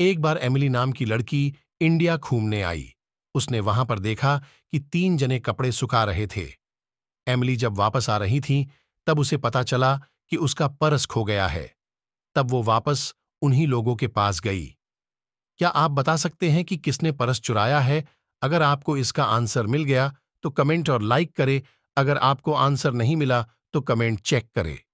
एक बार एमिली नाम की लड़की इंडिया घूमने आई उसने वहां पर देखा कि तीन जने कपड़े सुखा रहे थे एमिली जब वापस आ रही थी तब उसे पता चला कि उसका पर्स खो गया है तब वो वापस उन्हीं लोगों के पास गई क्या आप बता सकते हैं कि किसने परस चुराया है अगर आपको इसका आंसर मिल गया तो कमेंट और लाइक करें अगर आपको आंसर नहीं मिला तो कमेंट चेक करें